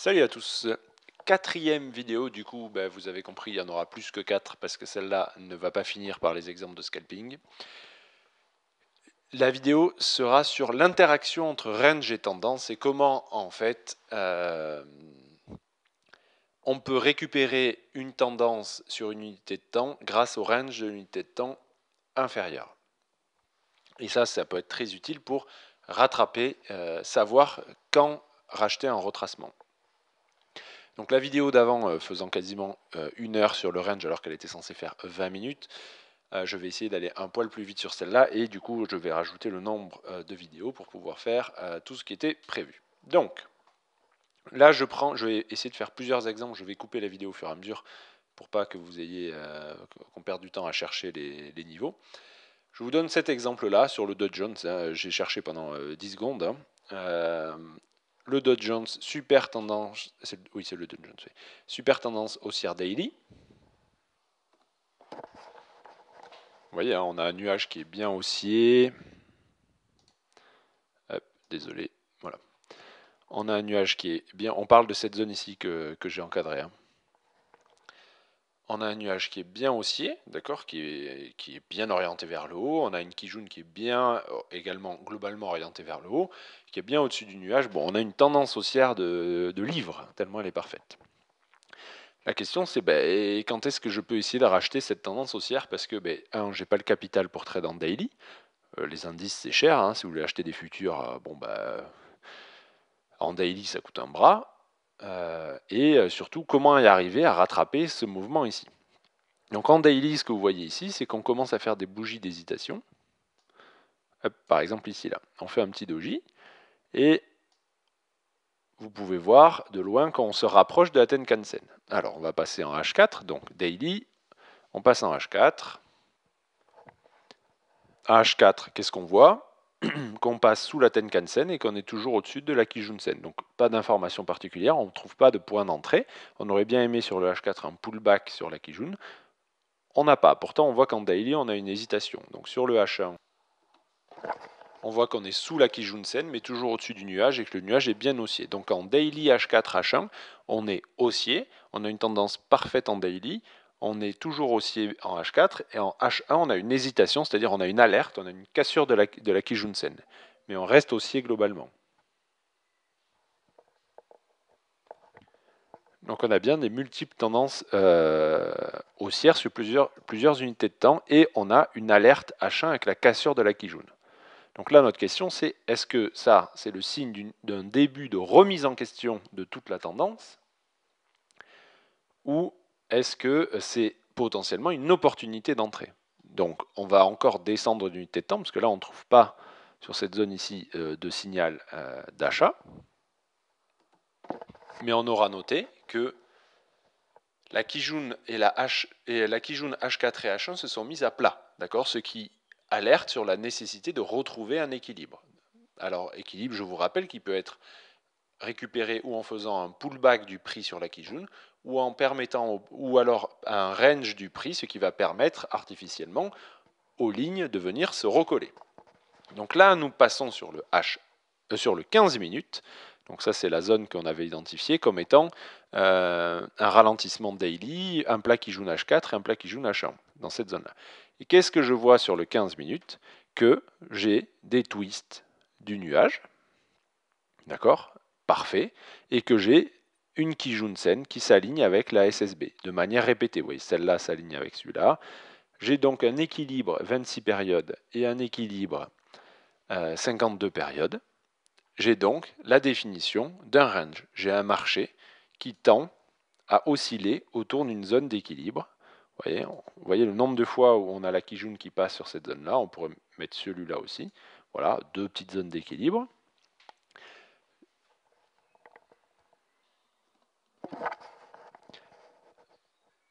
Salut à tous Quatrième vidéo, du coup, bah, vous avez compris, il y en aura plus que quatre parce que celle-là ne va pas finir par les exemples de scalping. La vidéo sera sur l'interaction entre range et tendance et comment, en fait, euh, on peut récupérer une tendance sur une unité de temps grâce au range de l'unité de temps inférieure. Et ça, ça peut être très utile pour rattraper, euh, savoir quand racheter un retracement. Donc la vidéo d'avant euh, faisant quasiment euh, une heure sur le range alors qu'elle était censée faire 20 euh, minutes, je vais essayer d'aller un poil plus vite sur celle-là et du coup je vais rajouter le nombre de vidéos pour pouvoir faire tout ce qui était prévu. Donc là je prends, je vais essayer de faire plusieurs exemples, je vais couper la vidéo au fur et à mesure pour pas que vous ayez qu'on perde du temps à chercher les, niveaux. Je vous donne cet exemple-là sur le Dodge Jones. Hein. J'ai cherché pendant 10 secondes. Hein le Dow Jones, super tendance, oui c'est le Dow Jones, super tendance haussière daily. Vous voyez, hein, on a un nuage qui est bien haussier. désolé, voilà. On a un nuage qui est bien. On parle de cette zone ici que, j'ai encadré. Hein on a un nuage qui est bien haussier, d'accord, qui est, bien orienté vers le haut. On a une Kijun qui est bien euh, également globalement orientée vers le haut, qui est bien au-dessus du nuage. Bon, on a une tendance haussière de, livres, livre, tellement elle est parfaite. La question c'est ben, quand est-ce que je peux essayer de racheter cette tendance haussière Parce que, ben, un, j'ai pas le capital pour trader en daily. Euh, les indices c'est cher, hein. si vous voulez acheter des futurs, euh, bon bah. en daily ça coûte un bras. Euh, et euh, surtout comment y arriver à rattraper ce mouvement ici. Donc en daily, ce que vous voyez ici, c'est qu'on commence à faire des bougies d'hésitation. Par exemple ici, là, on fait un petit doji, et vous pouvez voir de loin quand on se rapproche de la Tenkan-sen. Alors on va passer en H4, donc daily, on passe en H4. H4, qu'est-ce qu'on voit qu'on passe sous la Tenkan-sen et qu'on est toujours au-dessus de la Kijun-sen. Donc pas d'information particulière, on ne trouve pas de point d'entrée. On aurait bien aimé sur le H4 un pullback sur la Kijun. On n'a pas. Pourtant, on voit qu'en daily, on a une hésitation. Donc sur le H1, on voit qu'on est sous la Kijun-sen, mais toujours au-dessus du nuage et que le nuage est bien haussier. Donc en daily H4, H1, on est haussier, on a une tendance parfaite en daily, on est toujours haussier en H4 et en H1 on a une hésitation, c'est-à-dire on a une alerte, on a une cassure de la, de la Kijunsen, mais on reste haussier globalement. Donc on a bien des multiples tendances euh, haussières sur plusieurs, plusieurs, unités de temps et on a une alerte H1 avec la cassure de la Kijun. Donc là notre question c'est est-ce que ça c'est le signe d'un début de remise en question de toute la tendance ou est-ce que euh, c'est potentiellement une opportunité d'entrée Donc on va encore descendre d'unité de temps, parce que là on ne trouve pas sur cette zone ici euh, de signal euh, d'achat. Mais on aura noté que la Kijun et la, H, et la Kijun H4 et H1 se sont mises à plat, d'accord ce qui alerte sur la nécessité de retrouver un équilibre. Alors équilibre, je vous rappelle, qui peut être récupéré ou en faisant un pullback du prix sur la Kijun ou en permettant ou alors un range du prix, ce qui va permettre artificiellement aux lignes de venir se recoller. Donc là, nous passons sur le H, euh, sur le 15 minutes. Donc ça, c'est la zone qu'on avait identifiée comme étant euh, un ralentissement daily, un plat qui joue un H4 et un plat qui joue un H1 dans cette zone-là. Et qu'est-ce que je vois sur le 15 minutes Que j'ai des twists du nuage, d'accord Parfait. Et que j'ai une Kijunsen qui s'aligne avec la SSB, de manière répétée. Vous voyez, celle-là s'aligne avec celui-là. J'ai donc un équilibre 26 périodes et un équilibre 52 euh, périodes. J'ai donc la définition d'un range. J'ai un marché qui tend à osciller autour d'une zone d'équilibre. voyez, vous voyez le nombre de fois où on a la Kijun qui passe sur cette zone-là. On pourrait mettre celui-là aussi. Voilà, deux petites zones d'équilibre.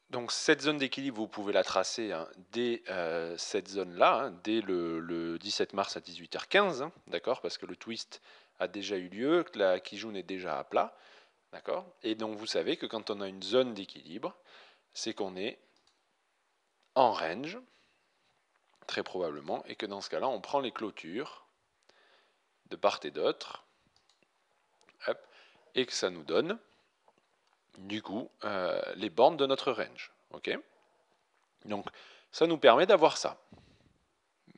Donc cette zone d'équilibre, vous pouvez la tracer hein, dès euh, cette zone-là, hein, dès le, 17 mars à 18h15, hein, d'accord, parce que le twist a déjà eu lieu, que la Kijun est déjà à plat, d'accord. Et donc vous savez que quand on a une zone d'équilibre, c'est qu'on est en range, très probablement, et que dans ce cas-là, on prend les clôtures de part et d'autre, et que ça nous donne du coup euh, les bornes de notre range. ok Donc ça nous permet d'avoir ça.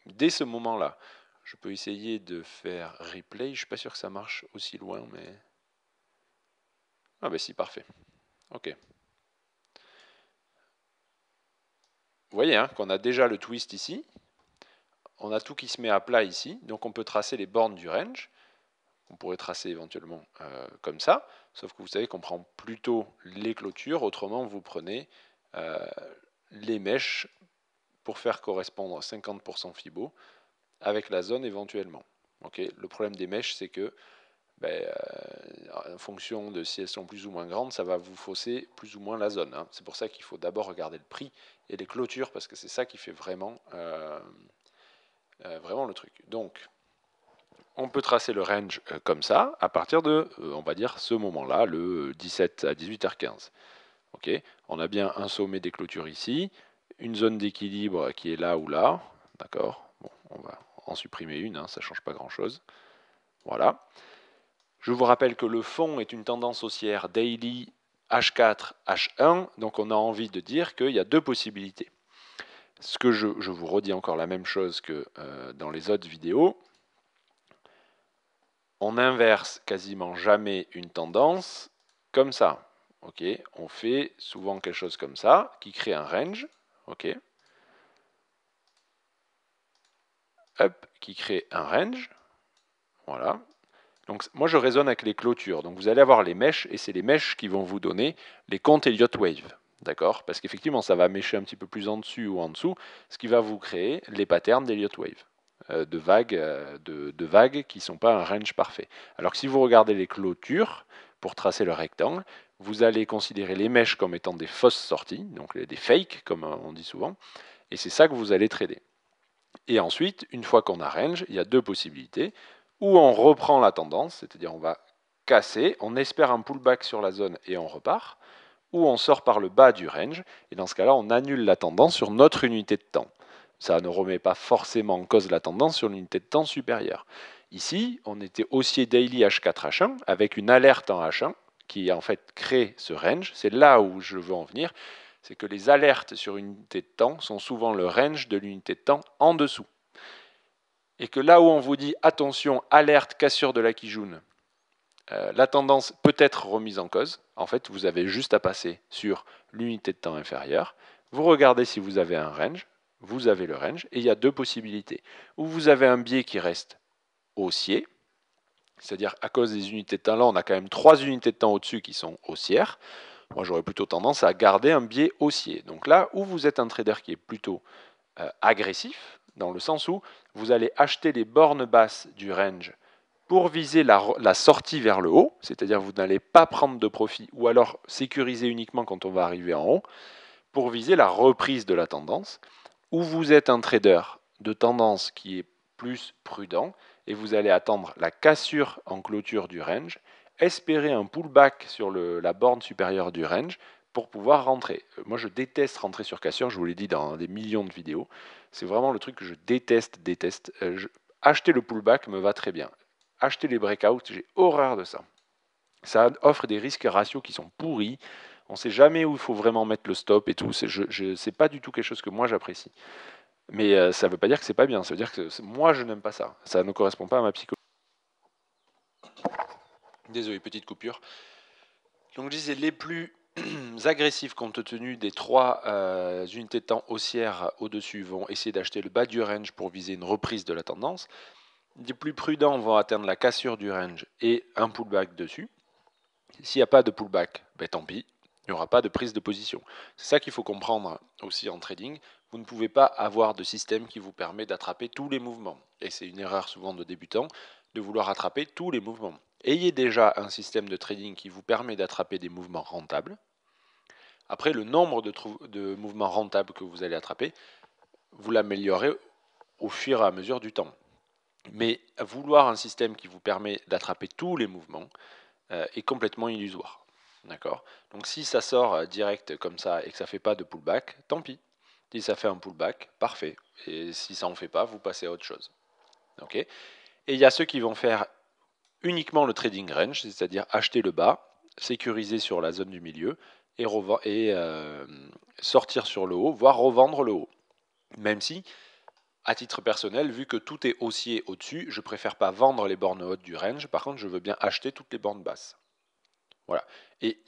Dès ce moment-là, je peux essayer de faire replay. Je ne suis pas sûr que ça marche aussi loin, mais... Ah ben si, parfait. Ok. Vous voyez hein, qu'on a déjà le twist ici. On a tout qui se met à plat ici. Donc on peut tracer les bornes du range. On pourrait tracer éventuellement euh, comme ça. Sauf que vous savez qu'on prend plutôt les clôtures, autrement vous prenez euh, les mèches pour faire correspondre 50% fibo avec la zone éventuellement. le problème des mèches, c'est que ben, euh, en fonction de si elles sont plus ou moins grandes, ça va vous fausser plus ou moins la zone. Hein. C'est pour ça qu'il faut d'abord regarder le prix et les clôtures, parce que c'est ça qui fait vraiment, euh, vraiment le truc. Donc, on peut tracer le range euh, comme ça à partir de, euh, on va dire, ce moment-là, le 17 euh, à 18h15. on a bien un sommet des clôtures ici, une zone d'équilibre qui est là ou là, d'accord On va en supprimer une, hein, ça ne change pas grand-chose. Voilà. Je vous rappelle que le fond est une tendance haussière daily H4, H1, donc on a envie de dire qu'il y a deux possibilités. Ce que je, vous redis encore la même chose que dans les autres vidéos, on inverse quasiment jamais une tendance comme ça. on fait souvent quelque chose comme ça qui crée un range. Hop, qui crée un range. Voilà. Donc moi je raisonne avec les clôtures. Donc vous allez avoir les mèches et c'est les mèches qui vont vous donner les comptes Elliott Wave. D'accord Parce qu'effectivement ça va mêcher un petit peu plus en dessus ou en dessous, ce qui va vous créer les patterns d'Elliott Wave. Euh, euh, de vagues, qui ne sont pas un range parfait. Alors que si vous regardez les clôtures pour tracer le rectangle, vous allez considérer les mèches comme étant des fausses sorties, donc des fakes comme on dit souvent, et c'est ça que vous allez trader. Et ensuite, une fois qu'on a range, il y a deux possibilités. Ou on reprend la tendance, c'est-à-dire on va casser, on espère un pullback sur la zone et on repart, ou on sort par le bas du range, et dans ce cas-là, on annule la tendance sur notre unité de temps. Ça ne remet pas forcément en cause la tendance sur l'unité de temps supérieure. Ici, on était haussier daily H4H1 avec une alerte en H1 qui en fait crée ce range. C'est là où je veux en venir. C'est que les alertes sur une unité de temps sont souvent le range de l'unité de temps en dessous. Et que là où on vous dit attention, alerte, cassure de la Kijun, euh, la tendance peut être remise en cause. En fait, vous avez juste à passer sur l'unité de temps inférieure. Vous regardez si vous avez un range, vous avez le range, et il y a deux possibilités. Ou vous avez un biais qui reste haussier, c'est-à-dire à cause des unités de temps là, on a quand même trois unités de temps au-dessus qui sont haussières. Moi, j'aurais plutôt tendance à garder un biais haussier. Donc là, où vous êtes un trader qui est plutôt euh, agressif, dans le sens où vous allez acheter les bornes basses du range pour viser la sortie vers le haut, c'est-à-dire vous n'allez pas prendre de profit, ou alors sécuriser uniquement quand on va arriver en haut, pour viser la reprise de la tendance ou vous êtes un trader de tendance qui est plus prudent et vous allez attendre la cassure en clôture du range, espérer un pullback sur la borne supérieure du range pour pouvoir rentrer. Euh, moi, je déteste rentrer sur cassure, je vous l'ai dit dans des millions de vidéos. C'est vraiment le truc que je déteste, déteste. Euh, acheter le pullback me va très bien. Acheter les breakouts, j'ai horreur de ça. Ça offre des risques ratios qui sont pourris. On ne sait jamais où il faut vraiment mettre le stop et tout. C'est, je, pas du tout quelque chose que moi j'apprécie. Mais euh, ça ne veut pas dire que c'est pas bien. Ça veut dire que moi je n'aime pas ça. Ça ne correspond pas à ma psychologie. Désolé, petite coupure. Donc je disais les plus agressifs compte tenu des trois euh, unités de temps haussières au-dessus vont essayer d'acheter le bas du range pour viser une reprise de la tendance. Les plus prudents vont atteindre la cassure du range et un pullback dessus. S'il n'y a pas de pullback, ben tant pis, il n'y aura pas de prise de position. C'est ça qu'il faut comprendre aussi en trading. Vous ne pouvez pas avoir de système qui vous permet d'attraper tous les mouvements. Et c'est une erreur souvent de débutants de vouloir attraper tous les mouvements. Ayez déjà un système de trading qui vous permet d'attraper des mouvements rentables. Après, le nombre de, mouvements rentables que vous allez attraper, vous l'améliorez au fur et à mesure du temps. Mais vouloir un système qui vous permet d'attraper tous les mouvements euh, est complètement illusoire. D'accord Donc si ça sort euh, direct comme ça et que ça ne fait pas de pullback, tant pis. Si ça fait un pullback, parfait. Et si ça n'en fait pas, vous passez à autre chose. Ok Et il y a ceux qui vont faire uniquement le trading range, c'est-à-dire acheter le bas, sécuriser sur la zone du milieu et, et euh, sortir sur le haut, voire revendre le haut. Même si, à titre personnel, vu que tout est haussier au-dessus, je préfère pas vendre les bornes hautes du range, par contre je veux bien acheter toutes les bornes basses. Voilà. Et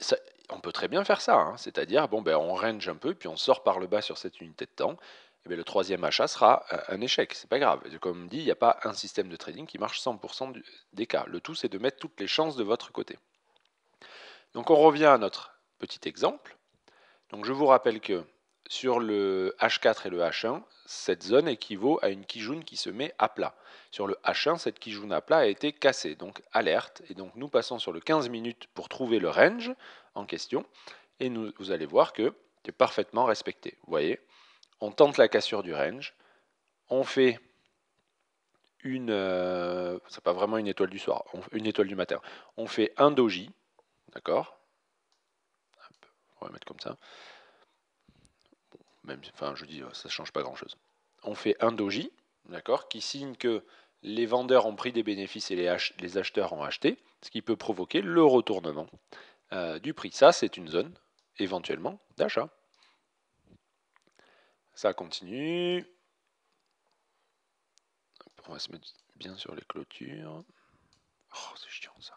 on peut très bien faire ça, hein. c'est-à-dire bon, ben, on range un peu, puis on sort par le bas sur cette unité de temps. Et eh bien, le troisième achat sera euh, un échec, c'est pas grave. Comme dit, il n'y a pas un système de trading qui marche 100% des cas. Le tout, c'est de mettre toutes les chances de votre côté. Donc on revient à notre petit exemple. Donc je vous rappelle que sur le H4 et le H1, cette zone équivaut à une Kijun qui se met à plat sur le H1, cette kijunap plat a été cassée, donc alerte. Et donc nous passons sur le 15 minutes pour trouver le range en question. Et vous allez voir que c'est parfaitement respecté. Vous voyez, on tente la cassure du range, on fait une, euh, c'est pas vraiment une étoile du soir, une étoile du matin. On fait un doji, d'accord On va mettre comme ça. même, enfin, je dis, euh, ça ne change pas grand chose. On fait un doji, d'accord, qui signe que les vendeurs ont pris des bénéfices et les, acheteurs ont acheté, ce qui peut provoquer le retournement euh, du prix. Ça, c'est une zone éventuellement d'achat. Ça continue. On va se mettre bien sur les clôtures. Oh, c'est chiant ça.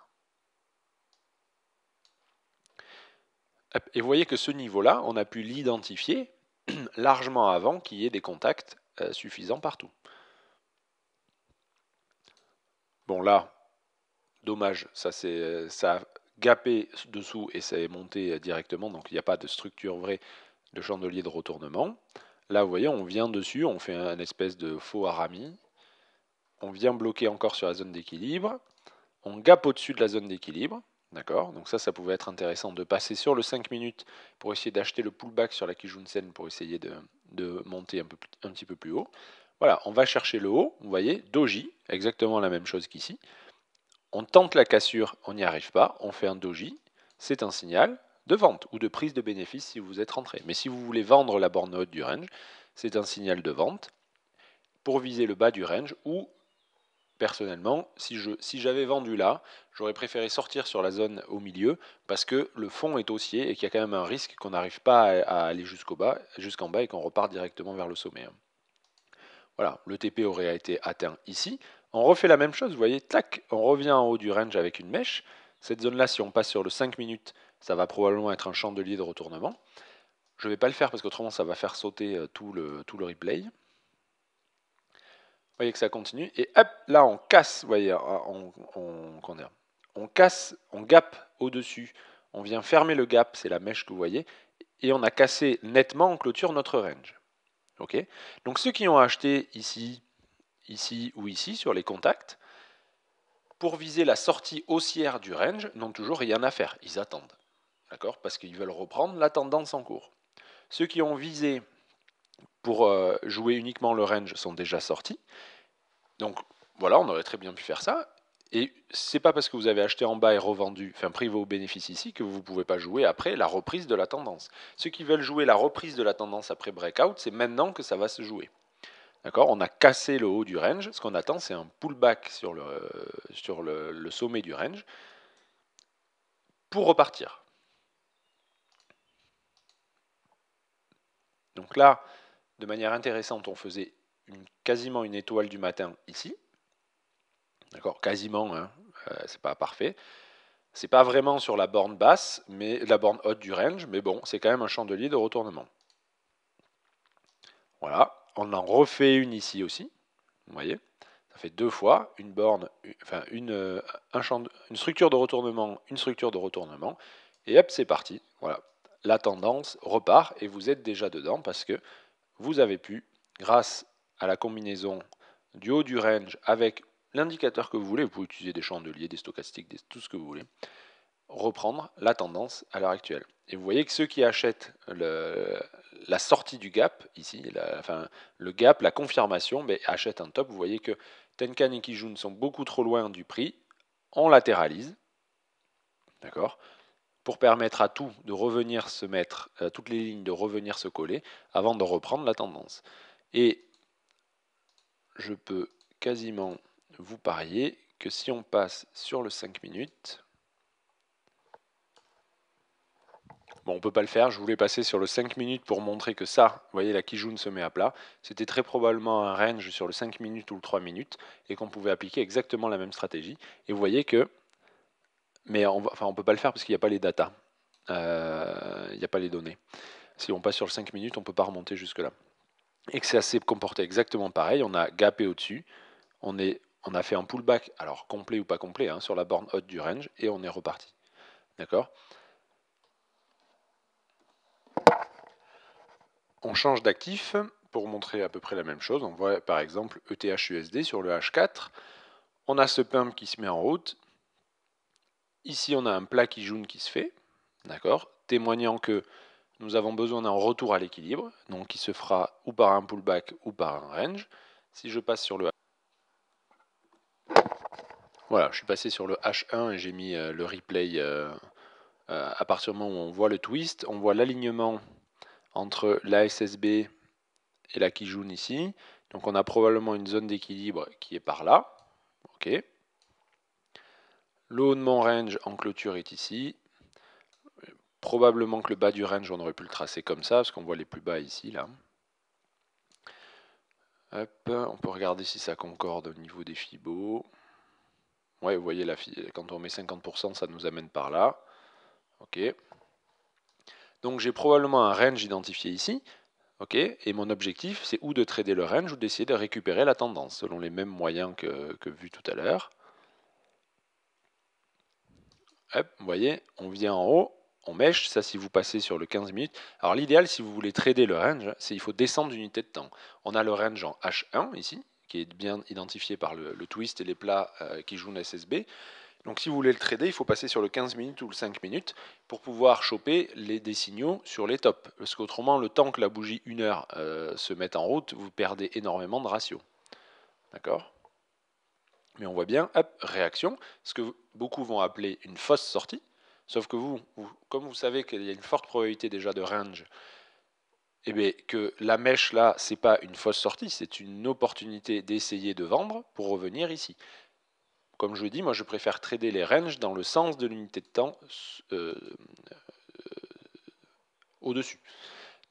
Et vous voyez que ce niveau-là, on a pu l'identifier largement avant qu'il y ait des contacts euh, suffisants partout. Bon là, dommage, ça ça a gapé dessous et ça est monté directement, donc il n'y a pas de structure vraie de chandelier de retournement. Là, vous voyez, on vient dessus, on fait un espèce de faux harami, On vient bloquer encore sur la zone d'équilibre. On gape au-dessus de la zone d'équilibre. D'accord Donc ça, ça pouvait être intéressant de passer sur le 5 minutes pour essayer d'acheter le pullback sur la Kijunsen pour essayer de, monter un petit peu plus haut. Voilà, on va chercher le haut, vous voyez, doji, exactement la même chose qu'ici. On tente la cassure, on n'y arrive pas, on fait un doji, c'est un signal de vente ou de prise de bénéfice si vous êtes rentré. Mais si vous voulez vendre la borne haute du range, c'est un signal de vente pour viser le bas du range ou personnellement, si j'avais si vendu là, j'aurais préféré sortir sur la zone au milieu parce que le fond est haussier et qu'il y a quand même un risque qu'on n'arrive pas à, à aller jusqu'au bas, jusqu'en bas et qu'on repart directement vers le sommet. Hein. Voilà, le TP aurait été atteint ici. On refait la même chose, vous voyez, tac, on revient en haut du range avec une mèche. Cette zone-là, si on passe sur le 5 minutes, ça va probablement être un chandelier de retournement. Je ne vais pas le faire parce qu'autrement, ça va faire sauter euh, tout le, replay. Vous voyez que ça continue. Et hop, là, on casse, vous voyez, ah, on, on casse, on gap au-dessus. On vient fermer le gap, c'est la mèche que vous voyez. Et on a cassé nettement en clôture notre range. Donc ceux qui ont acheté ici, ici ou ici sur les contacts, pour viser la sortie haussière du range, n'ont toujours rien à faire. Ils attendent. D'accord Parce qu'ils veulent reprendre la tendance en cours. Ceux qui ont visé pour euh, jouer uniquement le range sont déjà sortis. Donc voilà, on aurait très bien pu faire ça. Et c'est pas parce que vous avez acheté en bas et revendu, enfin pris vos bénéfices ici, que vous ne pouvez pas jouer après la reprise de la tendance. Ceux qui veulent jouer la reprise de la tendance après breakout, c'est maintenant que ça va se jouer. D'accord On a cassé le haut du range. Ce qu'on attend, c'est un pullback sur, le, sur le, sommet du range pour repartir. Donc là, de manière intéressante, on faisait quasiment une étoile du matin ici. D'accord Quasiment, hein. euh, c'est pas parfait. C'est pas vraiment sur la borne basse, mais la borne haute du range, mais bon, c'est quand même un chandelier de retournement. Voilà, on en refait une ici aussi, vous voyez ça fait deux fois une borne, enfin une, euh, un une structure de retournement, une structure de retournement, et hop, c'est parti. Voilà, la tendance repart et vous êtes déjà dedans parce que vous avez pu, grâce à la combinaison du haut du range avec l'indicateur que vous voulez, vous pouvez utiliser des chandeliers, des stochastiques, tout ce que vous voulez, reprendre la tendance à l'heure actuelle. Et vous voyez que ceux qui achètent la sortie du gap, ici, enfin, le gap, la confirmation, achètent un top. Vous voyez que Tenkan et Kijun sont beaucoup trop loin du prix. On latéralise, d'accord pour permettre à tout de revenir se mettre, à toutes les lignes de revenir se coller avant de reprendre la tendance. Et je peux quasiment vous pariez que si on passe sur le 5 minutes, Bon, on peut pas le faire, je voulais passer sur le 5 minutes pour montrer que ça, vous voyez, la Kijun se met à plat. C'était très probablement un range sur le 5 minutes ou le 3 minutes, et qu'on pouvait appliquer exactement la même stratégie. Et vous voyez que... Mais on ne enfin, on peut pas le faire parce qu'il n'y a pas les data, euh, il n'y a pas les données. Si on passe sur le 5 minutes, on ne peut pas remonter jusque-là. Et que c'est assez comporté exactement pareil, on a gapé au-dessus, on est on a fait un pullback, alors complet ou pas complet, hein, sur la borne haute du range, et on est reparti. D'accord On change d'actif pour montrer à peu près la même chose. On voit par exemple ETHUSD usd sur le H4. On a ce pump qui se met en route. Ici, on a un plat qui jaune qui se fait, d'accord Témoignant que nous avons besoin d'un retour à l'équilibre, donc qui se fera ou par un pullback ou par un range. Si je passe sur le H4, voilà, je suis passé sur le H1 et j'ai mis euh, le replay. Euh, euh, à partir du moment où on voit le twist, on voit l'alignement entre la SSB et la Kijun ici. Donc on a probablement une zone d'équilibre qui est par là. OK. Le haut de mon range en clôture est ici. Probablement que le bas du range, on aurait pu le tracer comme ça, parce qu'on voit les plus bas ici, là. on peut regarder si ça concorde au niveau des fibos vous voyez, la, quand on met 50%, ça nous amène par là. OK. Donc j'ai probablement un range identifié ici. OK. Et mon objectif, c'est ou de trader le range ou d'essayer de récupérer la tendance, selon les mêmes moyens que, vu tout à l'heure. vous voyez, on vient en haut, on mèche, ça si vous passez sur le 15 minutes. Alors l'idéal si vous voulez trader le range, c'est il faut descendre d'unité de temps. On a le range en H1 ici, qui est bien identifié par le, twist et les plats euh, qui jouent une SSB. Donc si vous voulez le trader, il faut passer sur le 15 minutes ou le 5 minutes pour pouvoir choper les, des signaux sur les tops. Parce qu'autrement, le temps que la bougie 1 heure euh, se mette en route, vous perdez énormément de ratio. D'accord Mais on voit bien, hop, réaction, ce que beaucoup vont appeler une fausse sortie. Sauf que vous comme vous savez qu'il y a une forte probabilité déjà de range eh bien, que la mèche là, c'est pas une fausse sortie, c'est une opportunité d'essayer de vendre pour revenir ici. Comme je vous dis, moi je préfère trader les ranges dans le sens de l'unité de temps euh, euh, au-dessus.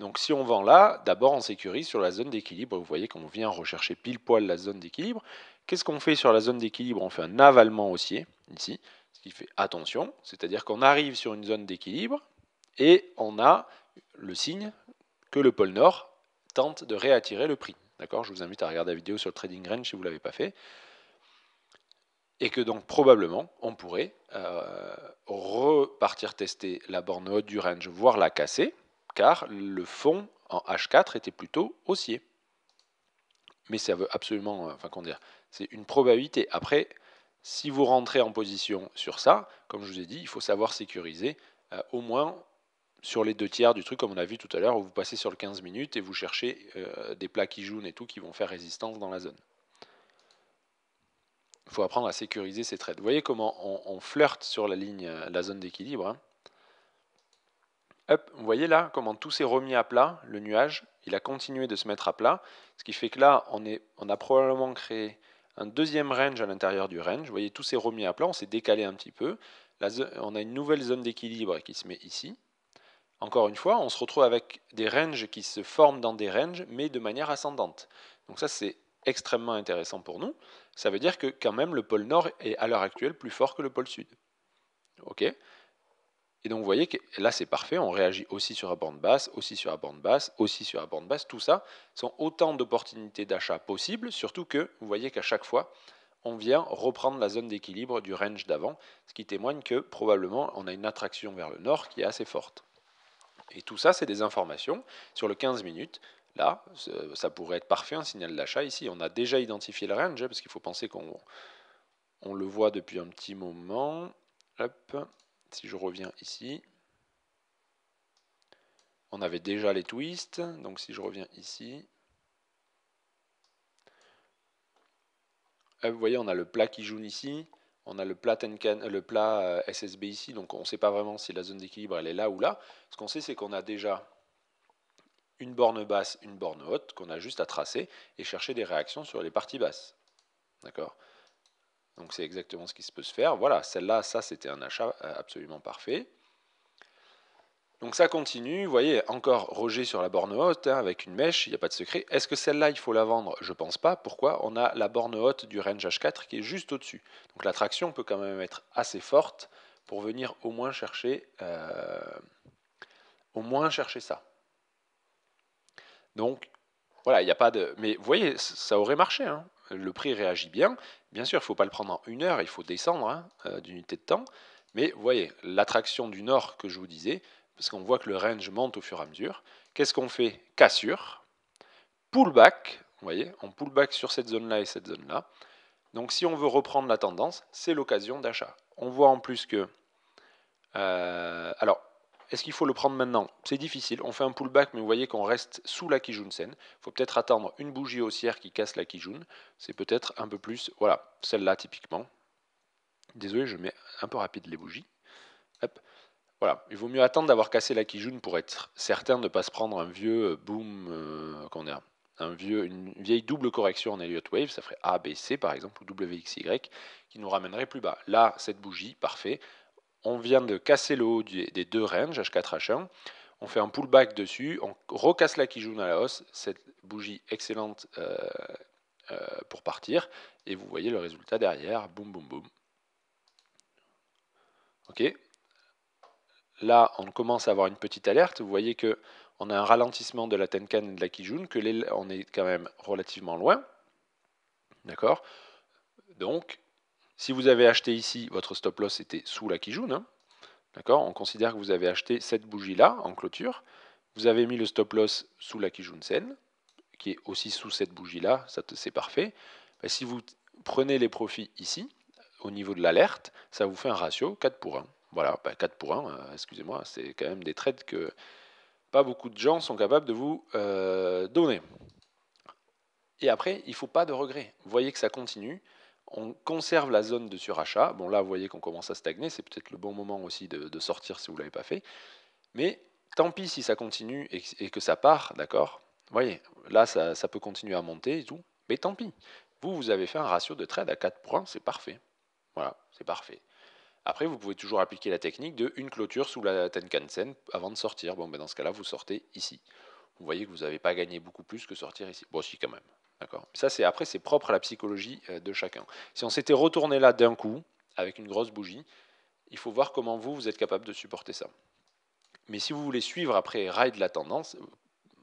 Donc si on vend là, d'abord on sécurise sur la zone d'équilibre. Vous voyez qu'on vient rechercher pile poil la zone d'équilibre. Qu'est-ce qu'on fait sur la zone d'équilibre On fait un avalement haussier, ici, ce qui fait attention, c'est-à-dire qu'on arrive sur une zone d'équilibre et on a le signe, le pôle Nord tente de réattirer le prix. D'accord Je vous invite à regarder la vidéo sur le trading range si vous ne l'avez pas fait. Et que donc probablement on pourrait euh, repartir tester la borne haute du range, voire la casser, car le fond en H4 était plutôt haussier. Mais ça veut absolument, euh, enfin qu'on dire, c'est une probabilité. Après, si vous rentrez en position sur ça, comme je vous ai dit, il faut savoir sécuriser euh, au moins sur les deux tiers du truc, comme on a vu tout à l'heure, où vous passez sur le 15 minutes et vous cherchez euh, des plats qui jouent et tout qui vont faire résistance dans la zone. Il faut apprendre à sécuriser ces trades. Vous voyez comment on, flirte sur la ligne, euh, la zone d'équilibre. Hein. vous voyez là comment tout s'est remis à plat, le nuage, il a continué de se mettre à plat, ce qui fait que là, on, est, on a probablement créé un deuxième range à l'intérieur du range. Vous voyez, tout s'est remis à plat, on s'est décalé un petit peu. on a une nouvelle zone d'équilibre qui se met ici. Encore une fois, on se retrouve avec des ranges qui se forment dans des ranges, mais de manière ascendante. Donc ça, c'est extrêmement intéressant pour nous. Ça veut dire que quand même, le pôle Nord est à l'heure actuelle plus fort que le pôle Sud. OK Et donc, vous voyez que là, c'est parfait. On réagit aussi sur la bande basse, aussi sur la bande basse, aussi sur la bande basse. Tout ça sont autant d'opportunités d'achat possibles, surtout que vous voyez qu'à chaque fois, on vient reprendre la zone d'équilibre du range d'avant, ce qui témoigne que probablement on a une attraction vers le nord qui est assez forte. Et tout ça, c'est des informations sur le 15 minutes. Là, ça pourrait être parfait un signal d'achat. Ici, on a déjà identifié le range, hein, parce qu'il faut penser qu'on on le voit depuis un petit moment. Hop, si je reviens ici, on avait déjà les twists. Donc si je reviens ici, vous voyez, on a le plat qui joue ici. On a le plat, euh, euh, SSB ici, donc on ne sait pas vraiment si la zone d'équilibre elle est là ou là. Ce qu'on sait, c'est qu'on a déjà une borne basse, une borne haute, qu'on a juste à tracer et chercher des réactions sur les parties basses. D'accord Donc c'est exactement ce qui se peut se faire. Voilà, celle-là, ça c'était un achat euh, absolument parfait. Donc ça continue, vous voyez, encore Roger sur la borne haute, hein, avec une mèche, il n'y a pas de secret. Est-ce que celle-là, il faut la vendre Je ne pense pas. Pourquoi On a la borne haute du range H4 qui est juste au-dessus. Donc l'attraction peut quand même être assez forte pour venir au moins chercher, euh, au moins chercher ça. Donc voilà, il n'y a pas de... Mais vous voyez, ça aurait marché. Hein. Le prix réagit bien. Bien sûr, il ne faut pas le prendre en une heure, il faut descendre hein, euh, d'unité de temps. Mais vous voyez, l'attraction du nord que je vous disais, parce qu'on voit que le range monte au fur et à mesure. Qu'est-ce qu'on fait Cassure, pullback, vous voyez, on pullback sur cette zone-là et cette zone-là. Donc si on veut reprendre la tendance, c'est l'occasion d'achat. On voit en plus que... Euh, alors, est-ce qu'il faut le prendre maintenant C'est difficile, on fait un pullback, mais vous voyez qu'on reste sous la Kijun-sen. Il faut peut-être attendre une bougie haussière qui casse la Kijun. C'est peut-être un peu plus... Voilà, celle-là typiquement. Désolé, je mets un peu rapide les bougies. Hop. Voilà, il vaut mieux attendre d'avoir cassé la Kijun pour être certain de ne pas se prendre un vieux euh, boom qu'on euh, a. Un vieux, une vieille double correction en Elliott Wave, ça ferait ABC par exemple, ou WXY, qui nous ramènerait plus bas. Là, cette bougie, parfait. On vient de casser le haut des deux ranges, H4, H1 on fait un pullback dessus, on recasse la Kijun à la hausse, cette bougie excellente euh, pour partir, et vous voyez le résultat derrière, boum boum boum. Ok, là, on commence à avoir une petite alerte. Vous voyez que on a un ralentissement de la Tenkan et de la Kijun, que on est quand même relativement loin. D'accord Donc, si vous avez acheté ici, votre stop loss était sous la Kijun. Hein. D'accord On considère que vous avez acheté cette bougie-là en clôture. Vous avez mis le stop loss sous la Kijun Sen, qui est aussi sous cette bougie-là. Ça, c'est parfait. Bah, si vous prenez les profits ici, au niveau de l'alerte, ça vous fait un ratio 4 pour 1. Voilà, 4 bah, pour 1, euh, excusez-moi, c'est quand même des trades que pas beaucoup de gens sont capables de vous euh, donner. Et après, il ne faut pas de regrets. Vous voyez que ça continue. On conserve la zone de surachat. Bon, là, vous voyez qu'on commence à stagner. C'est peut-être le bon moment aussi de, sortir si vous ne l'avez pas fait. Mais tant pis si ça continue et, que ça part, d'accord Vous voyez, là, ça, peut continuer à monter et tout. Mais tant pis. Vous, vous avez fait un ratio de trade à 4 points. C'est parfait. Voilà, c'est parfait. Après, vous pouvez toujours appliquer la technique de une clôture sous la Tenkan-sen avant de sortir. Bon, ben dans ce cas-là, vous sortez ici. Vous voyez que vous n'avez pas gagné beaucoup plus que sortir ici. Bon, si, quand même. D'accord Ça, c'est après, c'est propre à la psychologie euh, de chacun. Si on s'était retourné là d'un coup, avec une grosse bougie, il faut voir comment vous, vous êtes capable de supporter ça. Mais si vous voulez suivre après Ride la tendance,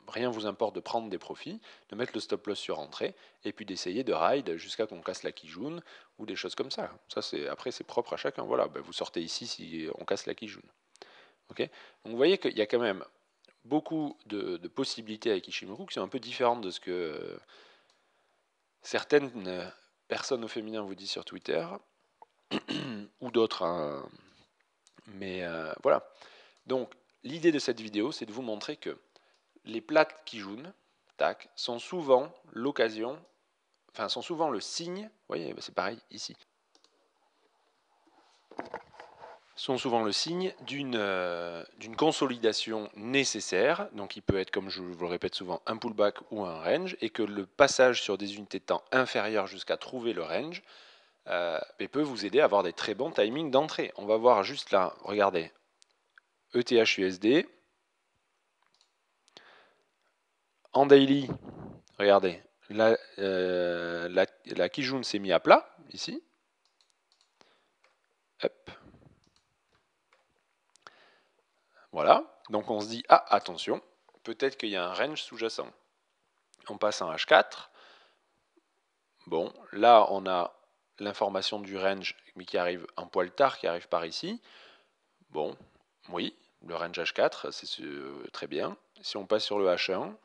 rien vous importe de prendre des profits, de mettre le stop loss sur entrée, et puis d'essayer de ride jusqu'à qu'on casse la Kijun ou des choses comme ça. Ça c'est après c'est propre à chacun. Voilà, ben, vous sortez ici si on casse la Kijun. Ok. vous voyez qu'il y a quand même beaucoup de, possibilités avec Ishimoku qui sont un peu différentes de ce que certaines personnes au féminin vous disent sur Twitter ou d'autres. Hein. Mais euh, voilà. Donc l'idée de cette vidéo, c'est de vous montrer que les plates qui jouent, tac, sont souvent l'occasion, enfin sont souvent le signe, voyez, eh ben, c'est pareil ici, sont souvent le signe euh, d'une consolidation nécessaire. Donc il peut être, comme je vous le répète souvent, un pullback ou un range, et que le passage sur des unités de temps inférieures jusqu'à trouver le range euh, peut vous aider à avoir des très bons timings d'entrée. On va voir juste là, regardez, ETH USD, En daily, regardez, la, euh, Kijun s'est mise à plat, ici. Voilà. Donc on se dit, ah, attention, peut-être qu'il y a un range sous-jacent. On passe en H4. Bon, là, on a l'information du range, mais qui arrive un poil tard, qui arrive par ici. Bon, oui, le range H4, c'est euh, très bien. Si on passe sur le H1,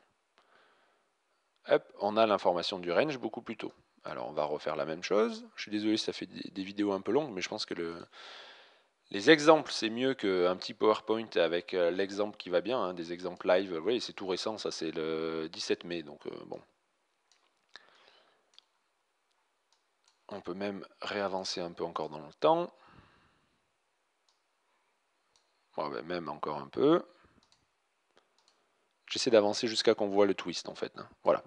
on a l'information du range beaucoup plus tôt. Alors on va refaire la même chose. Je suis désolé, ça fait des vidéos un peu longues, mais je pense que les exemples, c'est mieux qu'un petit PowerPoint avec euh, l'exemple qui va bien, hein, des exemples live. Vous voyez, c'est tout récent, ça c'est le 17 mai, donc euh, bon. On peut même réavancer un peu encore dans le temps. Ben, même encore un peu. J'essaie d'avancer jusqu'à qu'on voit le twist en fait. Hein. Voilà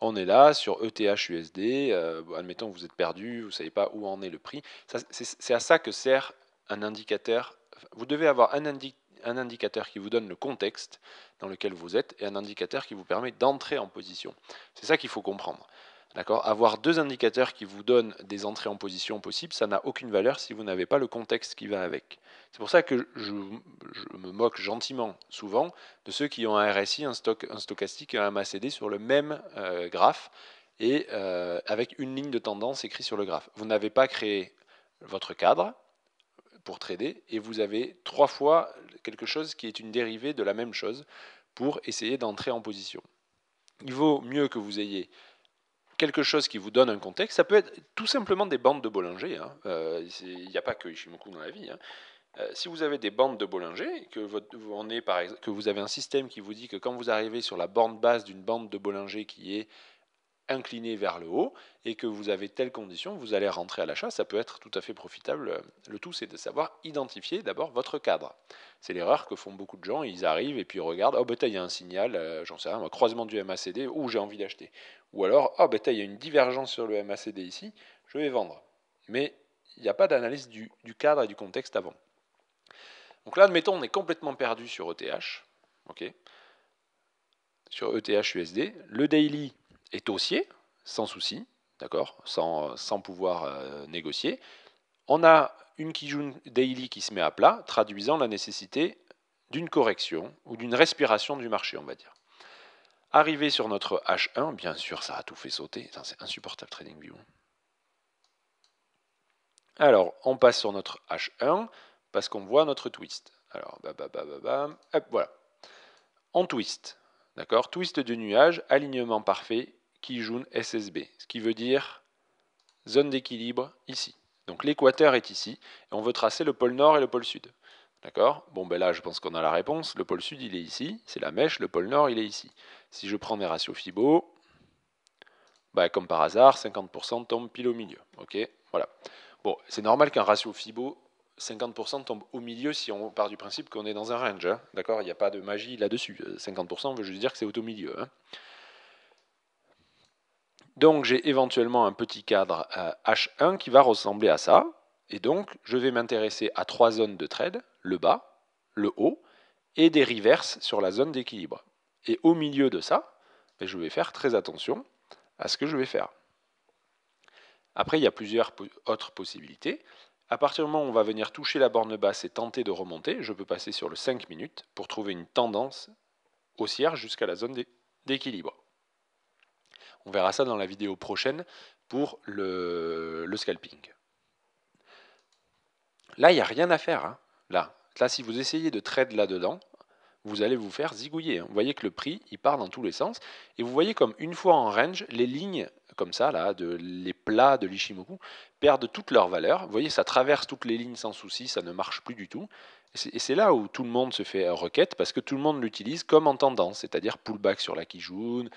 on est là sur ETH USD, euh, admettons que vous êtes perdu, vous ne savez pas où en est le prix. C'est à ça que sert un indicateur. Vous devez avoir un, indicateur qui vous donne le contexte dans lequel vous êtes et un indicateur qui vous permet d'entrer en position. C'est ça qu'il faut comprendre. D'accord Avoir deux indicateurs qui vous donnent des entrées en position possibles, ça n'a aucune valeur si vous n'avez pas le contexte qui va avec. C'est pour ça que je, me moque gentiment souvent de ceux qui ont un RSI, un, stochastique et un MACD sur le même euh, graphe et euh, avec une ligne de tendance écrite sur le graphe. Vous n'avez pas créé votre cadre pour trader et vous avez trois fois quelque chose qui est une dérivée de la même chose pour essayer d'entrer en position. Il vaut mieux que vous ayez quelque chose qui vous donne un contexte. Ça peut être tout simplement des bandes de Bollinger. Hein. Euh, il n'y a pas que Ishimoku dans la vie. Hein. Euh, si vous avez des bandes de Bollinger, que, que vous avez un système qui vous dit que quand vous arrivez sur la borne basse d'une bande de Bollinger qui est incliné vers le haut et que vous avez telle condition, vous allez rentrer à l'achat, ça peut être tout à fait profitable. Le tout, c'est de savoir identifier d'abord votre cadre. C'est l'erreur que font beaucoup de gens, ils arrivent et puis ils regardent, oh ben il y a un signal, euh, j'en sais rien, un croisement du MACD, où j'ai envie d'acheter. Ou alors, oh ben il y a une divergence sur le MACD ici, je vais vendre. Mais il n'y a pas d'analyse du, du cadre et du contexte avant. Donc là, admettons, on est complètement perdu sur ETH. ok sur ETH USD. Le daily, est haussier, sans souci, d'accord, sans, pouvoir euh, négocier. On a une Kijun Daily qui se met à plat, traduisant la nécessité d'une correction ou d'une respiration du marché, on va dire. Arrivé sur notre H1, bien sûr, ça a tout fait sauter. C'est insupportable Trading View. Alors, on passe sur notre H1 parce qu'on voit notre twist. Alors, bam, voilà. On twist. D'accord Twist de nuage, alignement parfait, Kijun SSB, ce qui veut dire zone d'équilibre ici. Donc l'équateur est ici, et on veut tracer le pôle nord et le pôle sud. D'accord Bon, ben là, je pense qu'on a la réponse. Le pôle sud, il est ici, c'est la mèche, le pôle nord, il est ici. Si je prends mes ratios FIBO, ben, comme par hasard, 50% tombe pile au milieu. Ok Voilà. Bon, c'est normal qu'un ratio FIBO 50% tombe au milieu si on part du principe qu'on est dans un range. Hein. D'accord Il n'y a pas de magie là-dessus. 50% euh, veut juste dire que c'est au milieu. Hein donc j'ai éventuellement un petit cadre H1 euh, qui va ressembler à ça. Et donc je vais m'intéresser à trois zones de trade, le bas, le haut, et des reverses sur la zone d'équilibre. Et au milieu de ça, ben, je vais faire très attention à ce que je vais faire. Après, il y a plusieurs autres possibilités. À partir du moment où on va venir toucher la borne basse et tenter de remonter, je peux passer sur le 5 minutes pour trouver une tendance haussière jusqu'à la zone d'équilibre. On verra ça dans la vidéo prochaine pour le, scalping. Là, il n'y a rien à faire. Hein, là. là, si vous essayez de trade là-dedans, vous allez vous faire zigouiller. Hein. Vous voyez que le prix, il part dans tous les sens. Et vous voyez comme une fois en range, les lignes comme ça, là, de, les plats de l'Ishimoku, perdent toute leur valeur. Vous voyez, ça traverse toutes les lignes sans souci, ça ne marche plus du tout. Et c'est là où tout le monde se fait requête, parce que tout le monde l'utilise comme en tendance, c'est-à-dire pullback sur la Kijun,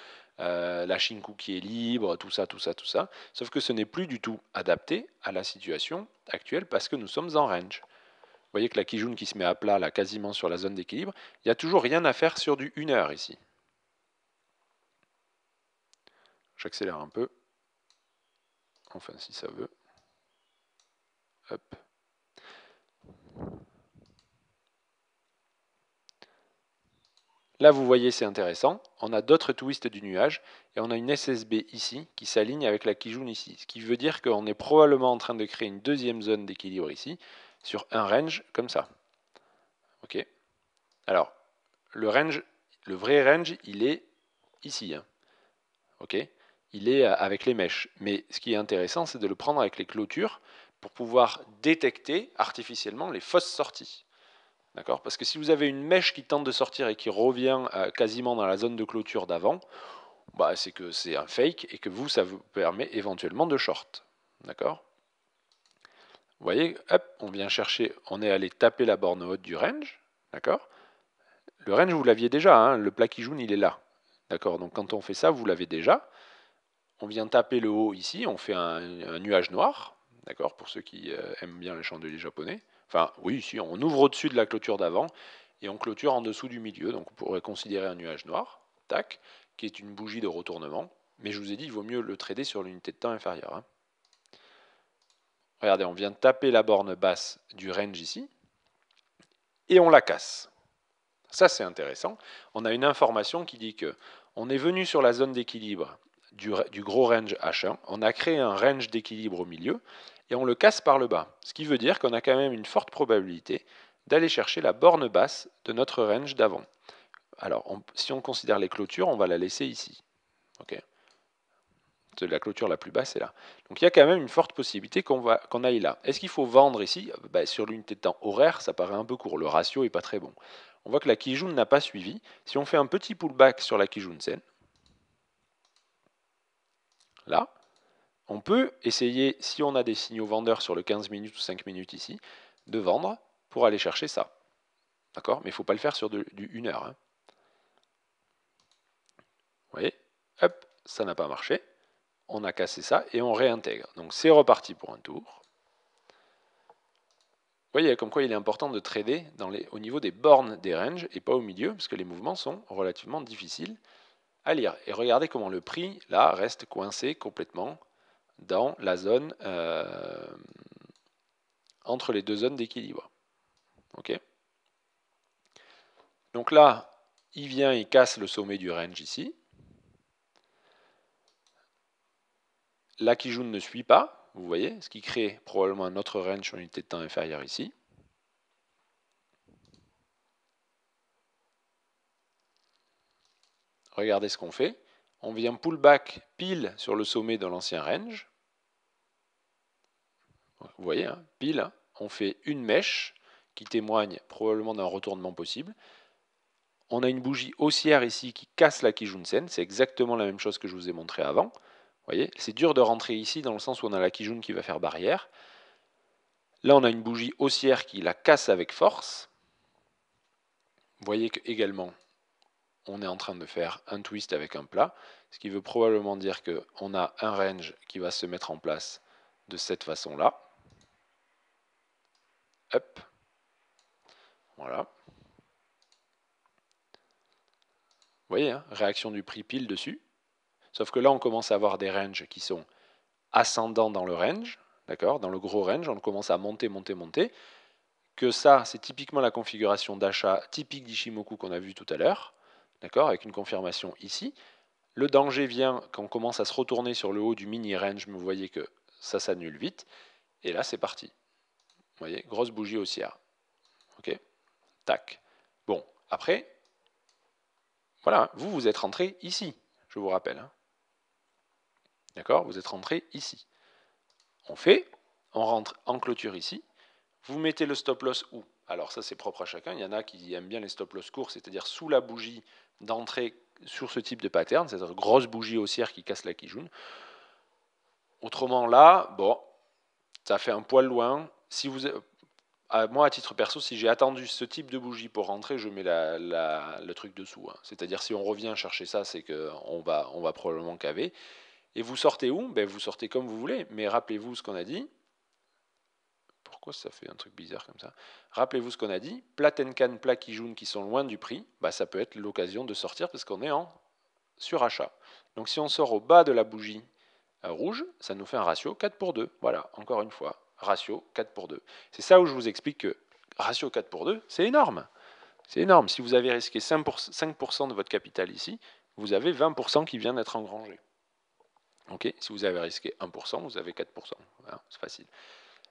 euh, la Shinku qui est libre, tout ça, tout ça, tout ça. Sauf que ce n'est plus du tout adapté à la situation actuelle parce que nous sommes en range. Vous voyez que la Kijun qui se met à plat, là, quasiment sur la zone d'équilibre, il n'y a toujours rien à faire sur du 1 heure ici. J'accélère un peu. Enfin, si ça veut. Hop. Là, vous voyez, c'est intéressant. On a d'autres twists du nuage et on a une SSB ici qui s'aligne avec la Kijun ici. Ce qui veut dire qu'on est probablement en train de créer une deuxième zone d'équilibre ici sur un range comme ça. Ok. Alors, le range, le vrai range, il est ici. Hein. Ok. Il est euh, avec les mèches. Mais ce qui est intéressant, c'est de le prendre avec les clôtures pour pouvoir détecter artificiellement les fausses sorties. D'accord Parce que si vous avez une mèche qui tente de sortir et qui revient euh, quasiment dans la zone de clôture d'avant, bah, c'est que c'est un fake et que vous, ça vous permet éventuellement de short. D'accord Vous voyez, hop, on vient chercher, on est allé taper la borne haute du range. D'accord Le range, vous l'aviez déjà, hein. le plat qui il est là. D'accord Donc quand on fait ça, vous l'avez déjà. On vient taper le haut ici, on fait un nuage noir d'accord, pour ceux qui euh, aiment bien les chandeliers japonais. Enfin, oui, si on ouvre au-dessus de la clôture d'avant et on clôture en dessous du milieu, donc on pourrait considérer un nuage noir, tac, qui est une bougie de retournement. Mais je vous ai dit, il vaut mieux le trader sur l'unité de temps inférieure. Hein. Regardez, on vient taper la borne basse du range ici, et on la casse. Ça, c'est intéressant. On a une information qui dit que on est venu sur la zone d'équilibre du, gros range H1, on a créé un range d'équilibre au milieu, et on le casse par le bas, ce qui veut dire qu'on a quand même une forte probabilité d'aller chercher la borne basse de notre range d'avant. Alors, si on considère les clôtures, on va la laisser ici. la clôture la plus basse est là. Donc il y a quand même une forte possibilité qu'on aille là. Est-ce qu'il faut vendre ici ben, Sur l'unité de temps horaire, ça paraît un peu court. Le ratio n'est pas très bon. On voit que la Kijun n'a pas suivi. Si on fait un petit pullback sur la Kijun-sen, là, on peut essayer, si on a des signaux vendeurs sur le 15 minutes ou 5 minutes ici, de vendre pour aller chercher ça. D'accord Mais il ne faut pas le faire sur du 1 heure. Hein. Vous voyez Hop, ça n'a pas marché. On a cassé ça et on réintègre. Donc c'est reparti pour un tour. Vous voyez, comme quoi il est important de trader dans les, au niveau des bornes des ranges et pas au milieu, parce que les mouvements sont relativement difficiles à lire. Et regardez comment le prix, là, reste coincé complètement dans la zone euh, entre les deux zones d'équilibre. Ok Donc là, il vient, et casse le sommet du range ici. La Kijun ne suit pas, vous voyez, ce qui crée probablement un autre range sur unité de temps inférieure ici. Regardez ce qu'on fait. On vient pull back pile sur le sommet de l'ancien range. Vous voyez, hein, pile, on fait une mèche qui témoigne probablement d'un retournement possible. On a une bougie haussière ici qui casse la Kijunsen, c'est exactement la même chose que je vous ai montré avant. Vous voyez, c'est dur de rentrer ici dans le sens où on a la Kijun qui va faire barrière. Là, on a une bougie haussière qui la casse avec force. Vous voyez que également, on est en train de faire un twist avec un plat, ce qui veut probablement dire qu'on a un range qui va se mettre en place de cette façon-là. Voilà. Vous voyez, hein, réaction du prix pile dessus. Sauf que là, on commence à avoir des ranges qui sont ascendants dans le range, d'accord Dans le gros range, on commence à monter, monter, monter. Que ça, c'est typiquement la configuration d'achat typique d'Ishimoku qu'on a vu tout à l'heure, d'accord Avec une confirmation ici. Le danger vient quand on commence à se retourner sur le haut du mini range, vous voyez que ça s'annule vite. Et là, c'est parti. Vous voyez, grosse bougie haussière. OK Tac. Bon, après, voilà, vous, vous êtes rentré ici, je vous rappelle. Hein. D'accord Vous êtes rentré ici. On fait, on rentre en clôture ici. Vous mettez le stop loss où Alors ça c'est propre à chacun, il y en a qui aiment bien les stop loss courts, c'est-à-dire sous la bougie d'entrée sur ce type de pattern, c'est-à-dire grosse bougie haussière qui casse la quijoune. Autrement là, bon, ça fait un poil loin, si vous, euh, moi, à titre perso, si j'ai attendu ce type de bougie pour rentrer, je mets le truc dessous. Hein. C'est-à-dire, si on revient chercher ça, c'est qu'on va, on va probablement caver. Et vous sortez où ben, Vous sortez comme vous voulez, mais rappelez-vous ce qu'on a dit. Pourquoi ça fait un truc bizarre comme ça Rappelez-vous ce qu'on a dit. Platencan, plat qui qui sont loin du prix, bah ça peut être l'occasion de sortir parce qu'on est en surachat. Donc, si on sort au bas de la bougie euh, rouge, ça nous fait un ratio 4 pour 2. Voilà, encore une fois ratio 4 pour 2. C'est ça où je vous explique que ratio 4 pour 2, c'est énorme. C'est énorme. Si vous avez risqué 5%, de votre capital ici, vous avez 20% qui vient d'être engrangé. Ok si vous avez risqué 1%, vous avez 4%. c'est facile.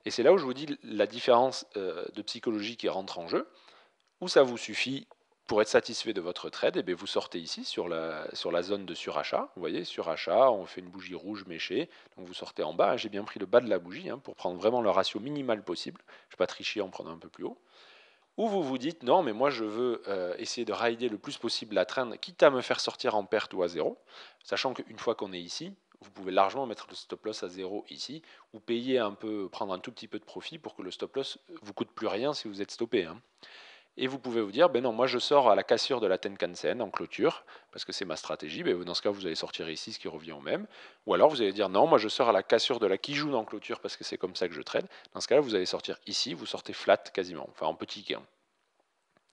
Et c'est là où je vous dis la différence euh, de psychologie qui rentre en jeu, où ça vous suffit pour être satisfait de votre trade, eh bien, vous sortez ici sur la, zone de surachat. Vous voyez, surachat, on fait une bougie rouge méchée. Donc vous sortez en bas. Hein. J'ai bien pris le bas de la bougie hein, pour prendre vraiment le ratio minimal possible. Je ne vais pas tricher en prenant un peu plus haut. Ou vous vous dites, non, mais moi je veux euh, essayer de rider le plus possible la traîne, quitte à me faire sortir en perte ou à zéro. Sachant qu'une fois qu'on est ici, vous pouvez largement mettre le stop loss à zéro ici, ou payer un peu, prendre un tout petit peu de profit pour que le stop loss euh, vous coûte plus rien si vous êtes stoppé. Hein. Et vous pouvez vous dire, ben non, moi je sors à la cassure de la Tenkan-sen en clôture, parce que c'est ma stratégie. Ben dans ce cas, vous allez sortir ici, ce qui revient au même. Ou alors vous allez dire, non, moi je sors à la cassure de la Kijun en clôture, parce que c'est comme ça que je trade. Dans ce cas-là, vous allez sortir ici, vous sortez flat quasiment, enfin en petit gain.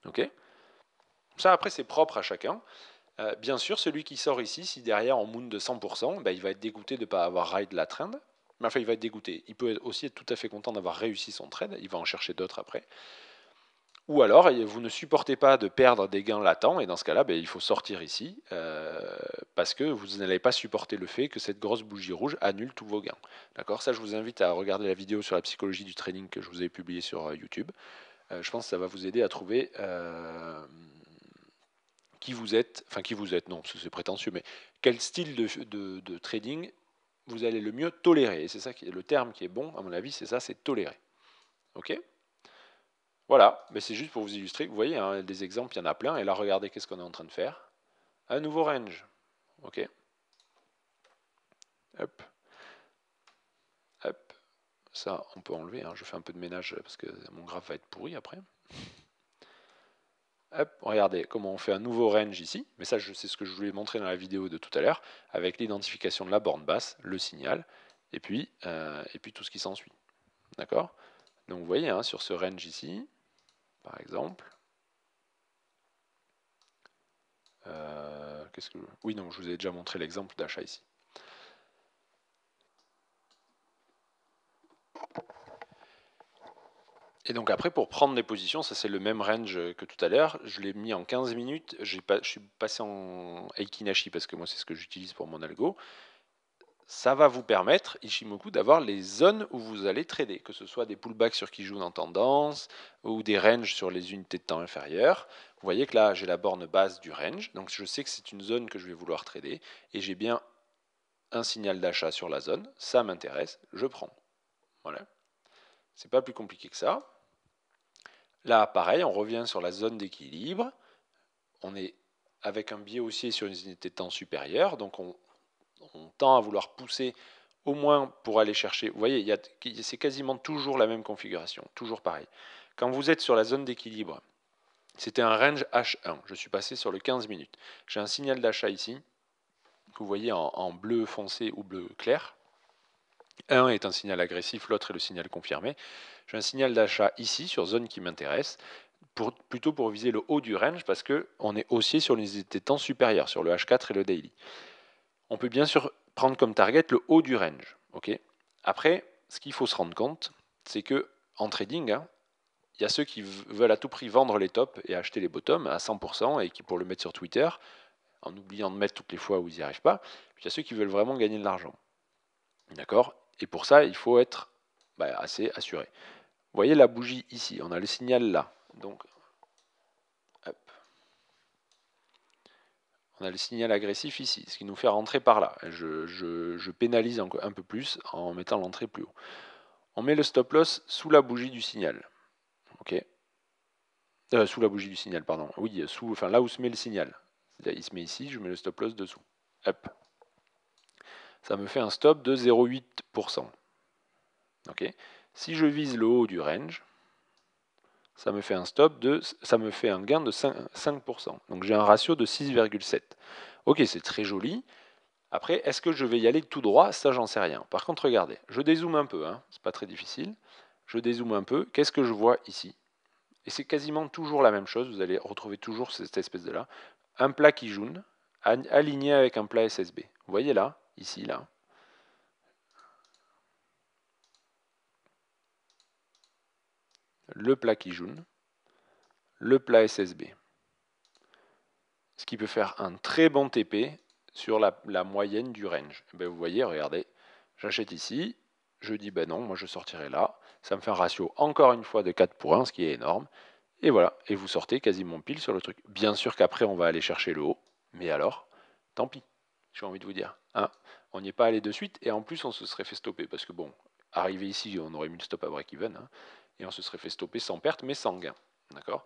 OK Ça, après, c'est propre à chacun. Euh, bien sûr, celui qui sort ici, si derrière en moon de 100%, ben, il va être dégoûté de ne pas avoir ride la trend. Mais enfin, il va être dégoûté. Il peut aussi être tout à fait content d'avoir réussi son trade. Il va en chercher d'autres après. Ou alors, eh, vous ne supportez pas de perdre des gains latents, et dans ce cas-là, ben, il faut sortir ici, euh, parce que vous n'allez pas supporter le fait que cette grosse bougie rouge annule tous vos gains. D'accord Ça, je vous invite à regarder la vidéo sur la psychologie du trading que je vous ai publiée sur euh, YouTube. Euh, je pense que ça va vous aider à trouver qui vous êtes, enfin qui vous êtes, non, parce que c'est prétentieux, mais quel style de, trading vous allez le mieux tolérer. Et c'est ça qui est le terme qui est bon, à mon avis, c'est ça, c'est tolérer. OK voilà, mais c'est juste pour vous illustrer. Vous voyez, hein, des exemples, il y en a plein. Et là, regardez qu'est-ce qu'on est en train de faire. Un nouveau range. OK Hop. Hop. Ça, on peut enlever. Hein, je fais un peu de ménage parce que mon graphe va être pourri après. Hop, regardez comment on fait un nouveau range ici. Mais ça, c'est ce que je voulais montrer dans la vidéo de tout à l'heure, avec l'identification de la borne basse, le signal, et puis, euh, et puis tout ce qui s'ensuit. D'accord Donc vous voyez, hein, sur ce range ici, par exemple. Euh, oui, non, je vous ai déjà montré l'exemple d'achat ici. Et donc après, pour prendre des positions, ça c'est le même range que tout à l'heure. Je l'ai mis en 15 minutes. je suis passé en Eikinashi parce que moi c'est ce que j'utilise pour mon algo ça va vous permettre, Ishimoku, d'avoir les zones où vous allez trader, que ce soit des pullbacks sur qui joue en tendance ou des ranges sur les unités de temps inférieures. Vous voyez que là, j'ai la borne basse du range, donc je sais que c'est une zone que je vais vouloir trader et j'ai bien un signal d'achat sur la zone. Ça m'intéresse, je prends. Voilà. C'est pas plus compliqué que ça. Là, pareil, on revient sur la zone d'équilibre. On est avec un biais haussier sur une unité de temps supérieure, donc on, on tend à vouloir pousser au moins pour aller chercher. Vous voyez, c'est quasiment toujours la même configuration, toujours pareil. Quand vous êtes sur la zone d'équilibre, c'était un range H1. Je suis passé sur le 15 minutes. J'ai un signal d'achat ici, que vous voyez en, bleu foncé ou bleu clair. Un est un signal agressif, l'autre est le signal confirmé. J'ai un signal d'achat ici, sur zone qui m'intéresse, plutôt pour viser le haut du range, parce qu'on est haussier sur les temps supérieurs, sur le H4 et le daily. On peut bien sûr prendre comme target le haut du range. ok Après, ce qu'il faut se rendre compte, c'est que en trading, hein, il y a ceux qui veulent à tout prix vendre les tops et acheter les bottoms à 100% et qui, pour le mettre sur Twitter, en oubliant de mettre toutes les fois où ils n'y arrivent pas, il y a ceux qui veulent vraiment gagner de l'argent. D'accord Et pour ça, il faut être bah, assez assuré. Vous voyez la bougie ici, on a le signal là. Donc On a le signal agressif ici, ce qui nous fait rentrer par là. Je, pénalise un, peu plus en mettant l'entrée plus haut. On met le stop loss sous la bougie du signal. OK euh, sous la bougie du signal, pardon. Oui, euh, sous, enfin là où se met le signal. Il se met ici, je mets le stop loss dessous. Hop. Ça me fait un stop de 0,8%. OK Si je vise le haut du range, ça me fait un stop de, ça me fait un gain de 5%. Donc j'ai un ratio de 6,7. Ok, c'est très joli. Après, est-ce que je vais y aller tout droit Ça, j'en sais rien. Par contre, regardez, je dézoome un peu, hein. c'est pas très difficile. Je dézoome un peu, qu'est-ce que je vois ici Et c'est quasiment toujours la même chose, vous allez retrouver toujours cette espèce de là. Un plat qui jaune, aligné avec un plat SSB. Vous voyez là, ici, là, le plat qui jaune, le plat SSB. Ce qui peut faire un très bon TP sur la, moyenne du range. Eh ben, vous voyez, regardez, j'achète ici, je dis ben non, moi je sortirai là. Ça me fait un ratio encore une fois de 4 pour 1, ce qui est énorme. Et voilà, et vous sortez quasiment pile sur le truc. Bien sûr qu'après on va aller chercher le haut, mais alors, tant pis, j'ai envie de vous dire. Hein. on n'y est pas allé de suite, et en plus on se serait fait stopper, parce que bon, Arrivé ici, on aurait mis le stop à break-even, hein, et on se serait fait stopper sans perte, mais sans gain. D'accord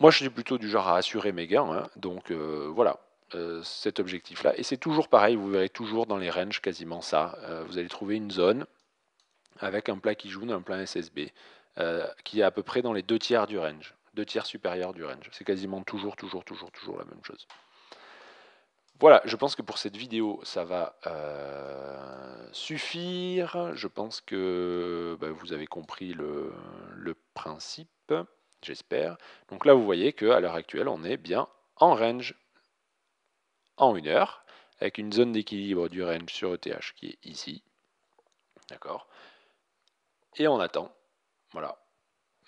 Moi, je suis plutôt du genre à assurer mes gains, hein, donc euh, voilà, euh, cet objectif-là. Et c'est toujours pareil, vous verrez toujours dans les ranges quasiment ça. Euh, vous allez trouver une zone avec un plat qui joue, dans un plan SSB, qui est à peu près dans les deux tiers du range, deux tiers supérieurs du range. C'est quasiment toujours, toujours, toujours, toujours la même chose. Voilà, je pense que pour cette vidéo, ça va euh, suffire. Je pense que bah, vous avez compris le, principe, j'espère. Donc là, vous voyez qu'à l'heure actuelle, on est bien en range en une heure, avec une zone d'équilibre du range sur ETH qui est ici. D'accord Et on attend. Voilà.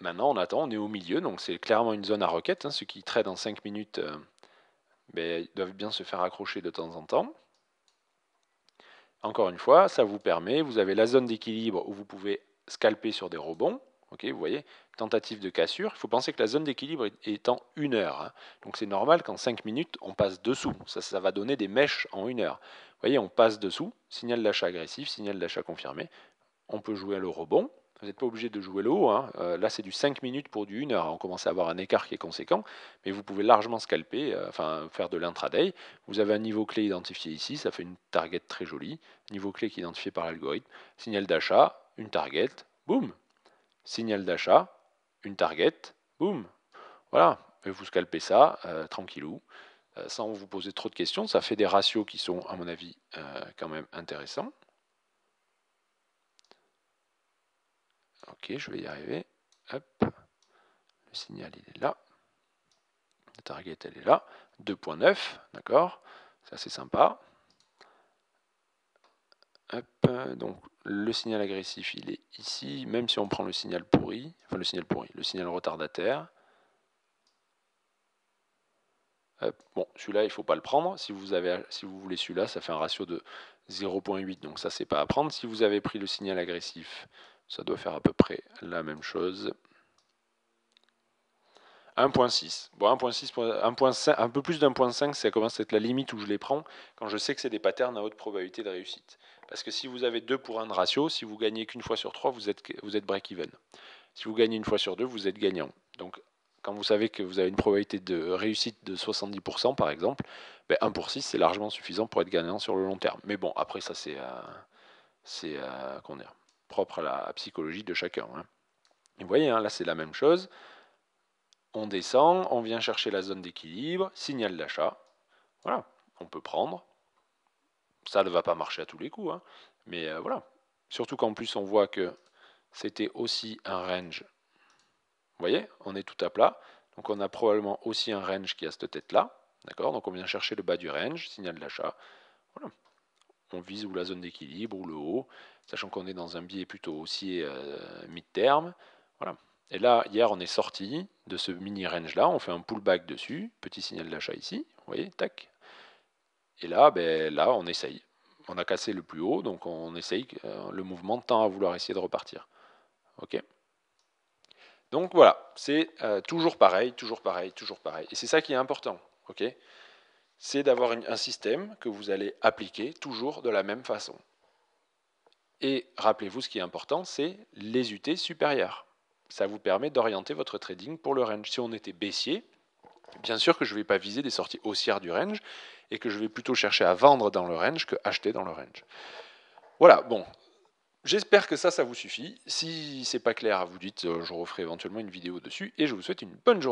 Maintenant, on attend, on est au milieu, donc c'est clairement une zone à requête. Hein, ce qui traite en 5 minutes... Euh, ben, ils doivent bien se faire accrocher de temps en temps. Encore une fois, ça vous permet, vous avez la zone d'équilibre où vous pouvez scalper sur des rebonds. vous voyez, tentative de cassure. Il faut penser que la zone d'équilibre est en une heure. Hein. Donc c'est normal qu'en 5 minutes, on passe dessous. Ça, ça va donner des mèches en une heure. Vous voyez, on passe dessous, signal d'achat agressif, signal d'achat confirmé. On peut jouer à le rebond, vous n'êtes pas obligé de jouer l'eau, hein. euh, là, c'est du 5 minutes pour du 1 heure. On commence à avoir un écart qui est conséquent, mais vous pouvez largement scalper, euh, enfin faire de l'intraday. Vous avez un niveau clé identifié ici, ça fait une target très jolie. Niveau clé qui est identifié par l'algorithme. Signal d'achat, une target, boum. Signal d'achat, une target, boum. Voilà, et vous scalpez ça euh, tranquillou, sans vous poser trop de questions. Ça fait des ratios qui sont, à mon avis, quand même intéressants. Ok, je vais y arriver. Le signal, il est là. La target, elle est là. 2.9, d'accord C'est sympa. donc le signal agressif, il est ici. Même si on prend le signal pourri, enfin le signal pourri, le signal retardataire. bon, celui-là, il ne faut pas le prendre. Si vous, si vous voulez celui-là, ça fait un ratio de 0.8, donc ça, c'est pas à prendre. Si vous avez pris le signal agressif, ça doit faire à peu près la même chose. 1.6. Bon, 1.6, un peu plus d'1.5, ça commence à être la limite où je les prends quand je sais que c'est des patterns à haute probabilité de réussite. Parce que si vous avez 2 pour 1 de ratio, si vous gagnez qu'une fois sur 3, vous êtes, vous êtes break-even. Si vous gagnez une fois sur 2, vous êtes gagnant. Donc, quand vous savez que vous avez une probabilité de réussite de 70%, par exemple, 1 ben, pour 6, c'est largement suffisant pour être gagnant sur le long terme. Mais bon, après, ça, c'est. à qu'on Euh, euh propre à la psychologie de chacun. Hein. vous voyez, hein, là c'est la même chose. On descend, on vient chercher la zone d'équilibre, signal d'achat. Voilà, on peut prendre. Ça ne va pas marcher à tous les coups, hein. mais euh, voilà. Surtout qu'en plus on voit que c'était aussi un range. Vous voyez, on est tout à plat. Donc on a probablement aussi un range qui a cette tête-là. D'accord Donc on vient chercher le bas du range, signal d'achat. Voilà. On vise ou la zone d'équilibre ou le haut sachant qu'on est dans un biais plutôt haussier euh, mid-terme. Voilà. Et là, hier, on est sorti de ce mini range-là, on fait un pullback dessus, petit signal d'achat ici, vous voyez, tac. Et là, ben, là, on essaye. On a cassé le plus haut, donc on essaye, euh, le mouvement tend à vouloir essayer de repartir. OK donc voilà, c'est euh, toujours pareil, toujours pareil, toujours pareil. Et c'est ça qui est important, ok C'est d'avoir un système que vous allez appliquer toujours de la même façon. Et rappelez-vous, ce qui est important, c'est les UT supérieurs. Ça vous permet d'orienter votre trading pour le range. Si on était baissier, bien sûr que je ne vais pas viser des sorties haussières du range et que je vais plutôt chercher à vendre dans le range que acheter dans le range. Voilà, bon. J'espère que ça, ça vous suffit. Si c'est pas clair, vous dites, euh, je referai éventuellement une vidéo dessus et je vous souhaite une bonne journée.